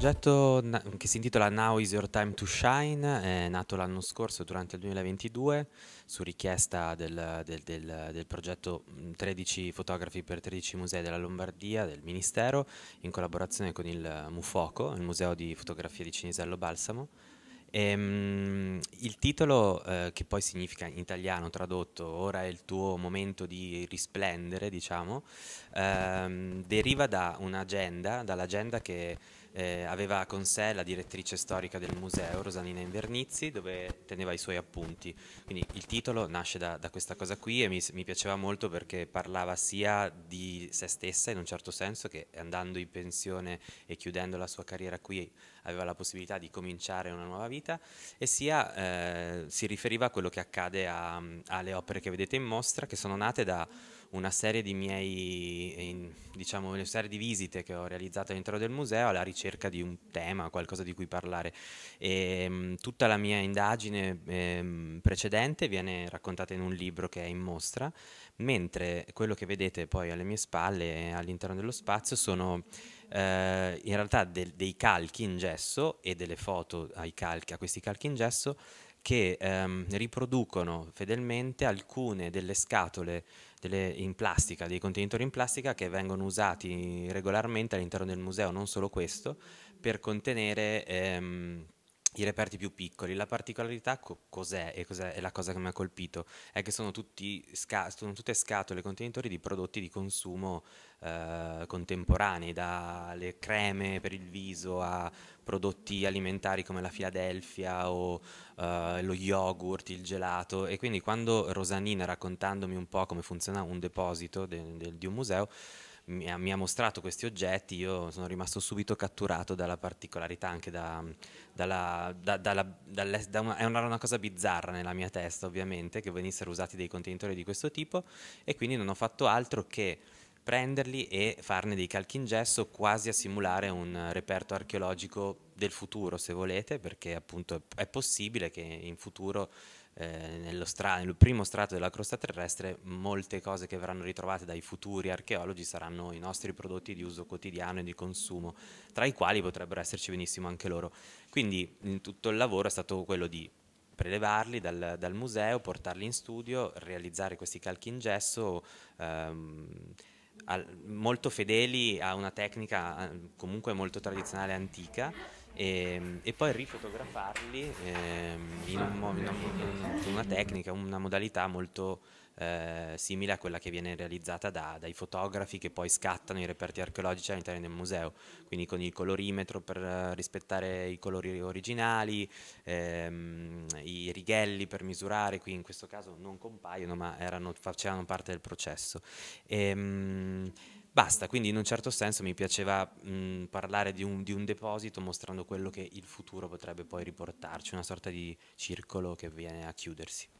progetto che si intitola Now is Your Time to Shine è nato l'anno scorso durante il 2022 su richiesta del, del, del, del, progetto 13 fotografi per 13 musei della Lombardia del Ministero in collaborazione con il eh, Mufoco, il Museo di Fotografia di Cinisello Balsamo. E, um, il titolo, eh, che poi significa in italiano tradotto Ora è il tuo momento di risplendere, diciamo, ehm, deriva da un'agenda, dall'agenda che eh, aveva con sé la direttrice storica del museo, Rosalina Invernizzi, dove teneva i suoi appunti. Quindi il titolo nasce da, da questa cosa qui e mi, mi, piaceva molto perché parlava sia di se stessa in un certo senso, che andando in pensione e chiudendo la sua carriera qui aveva la possibilità di cominciare una nuova vita, e sia eh, si riferiva a quello che accade alle opere che vedete in mostra, che sono nate da una serie di miei, diciamo, una serie di visite che ho realizzato all'interno del museo alla ricerca di un tema, qualcosa di cui parlare. E, ehm, mh, tutta la mia indagine eh, precedente viene raccontata in un libro che è in mostra, mentre quello che vedete poi alle mie spalle all'interno dello spazio sono eh, in realtà de dei calchi in gesso e delle foto calchi, a questi calchi in gesso che ehm, riproducono fedelmente alcune delle scatole delle, in plastica, dei contenitori in plastica che vengono usati regolarmente all'interno del museo, non solo questo, per contenere... Ehm, i reperti più piccoli. La particolarità co- cos'è, e cos'è, è la cosa che mi ha colpito, è che sono, sca- sono tutte scatole contenitori di prodotti di consumo eh, contemporanei, dalle creme per il viso a prodotti alimentari come la Philadelphia o eh, lo yogurt, il gelato. E quindi quando Rosanina, raccontandomi un po' come funziona un deposito de- de- di un museo, mi ha, mi ha, mostrato questi oggetti, io sono rimasto subito catturato dalla particolarità, anche da, dalla, da, dalla, da una, è una, una, cosa bizzarra nella mia testa ovviamente che venissero usati dei contenitori di questo tipo e quindi non ho fatto altro che prenderli e farne dei calchi in gesso quasi a simulare un reperto archeologico del futuro se volete perché appunto è possibile che in futuro eh, nello stra- nel primo strato della crosta terrestre molte cose che verranno ritrovate dai futuri archeologi saranno i nostri prodotti di uso quotidiano e di consumo, tra i quali potrebbero esserci benissimo anche loro. Quindi tutto il lavoro è stato quello di prelevarli dal, dal museo, portarli in studio, realizzare questi calchi in gesso. Ehm, al, molto fedeli a una tecnica eh, comunque molto tradizionale e antica e, ehm, e poi rifotografarli ehm, in, un, una, in una tecnica, una modalità molto eh, simile a quella che viene realizzata da, dai fotografi che poi scattano i reperti archeologici all'interno del museo, quindi con il colorimetro per rispettare i colori originali, ehm, i righelli per misurare, qui in questo caso non compaiono ma erano, facevano parte del processo. E, ehm, Basta, quindi in un certo senso mi piaceva mh, parlare di un, di un, deposito mostrando quello che il futuro potrebbe poi riportarci, una sorta di circolo che viene a chiudersi.